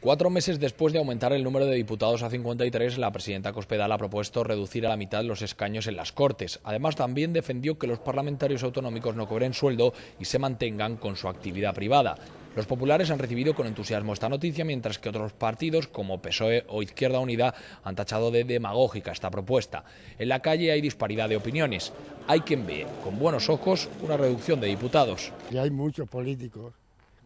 Cuatro meses después de aumentar el número de diputados a 53, la presidenta Cospedal ha propuesto reducir a la mitad los escaños en las Cortes. Además, también defendió que los parlamentarios autonómicos no cobren sueldo y se mantengan con su actividad privada. Los populares han recibido con entusiasmo esta noticia, mientras que otros partidos, como PSOE o Izquierda Unida, han tachado de demagógica esta propuesta. En la calle hay disparidad de opiniones. Hay quien ve con buenos ojos una reducción de diputados. Y hay muchos políticos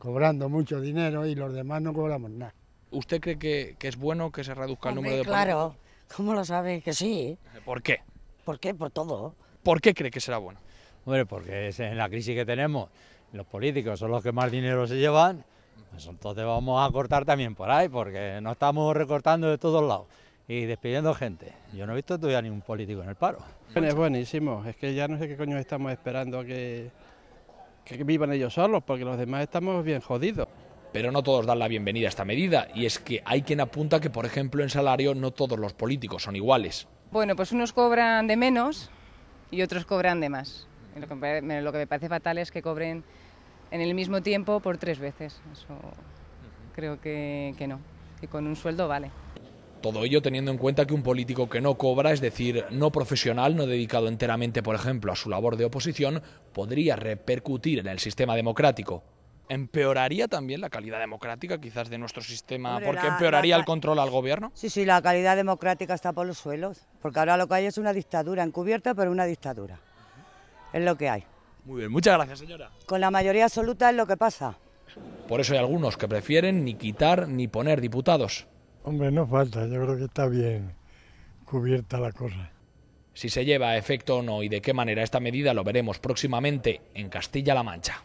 cobrando mucho dinero y los demás no cobramos nada. ¿Usted cree que, es bueno que se reduzca el número de Claro, ¿cómo lo sabe? Que sí. ¿Por qué? ¿Por qué? Por todo. ¿Por qué cree que será bueno? Hombre, porque en la crisis que tenemos, los políticos son los que más dinero se llevan, pues entonces vamos a cortar también por ahí, porque no estamos recortando de todos lados y despidiendo gente. Yo no he visto todavía ningún político en el paro. es buenísimo, es que ya no sé qué coño estamos esperando que que vivan ellos solos, porque los demás estamos bien jodidos. Pero no todos dan la bienvenida a esta medida, y es que hay quien apunta que, por ejemplo, en salario no todos los políticos son iguales. Bueno, pues unos cobran de menos y otros cobran de más. Lo que, me, parece fatal es que cobren en el mismo tiempo por tres veces. Eso creo que, que no, que con un sueldo vale. Todo ello teniendo en cuenta que un político que no cobra, es decir, no profesional, no dedicado enteramente, por ejemplo, a su labor de oposición, podría repercutir en el sistema democrático. ¿Empeoraría también la calidad democrática quizás de nuestro sistema? porque empeoraría el control al gobierno. Sí, sí, la calidad democrática está por los suelos, porque ahora lo que hay es una dictadura encubierta, pero una dictadura. Es lo que hay. Muy bien, muchas gracias señora. Con la mayoría absoluta es lo que pasa. Por eso hay algunos que prefieren ni quitar ni poner diputados. Hombre, no falta, yo creo que está bien cubierta la cosa. Si se lleva a efecto o no y de qué manera esta medida lo veremos próximamente en Castilla-La Mancha.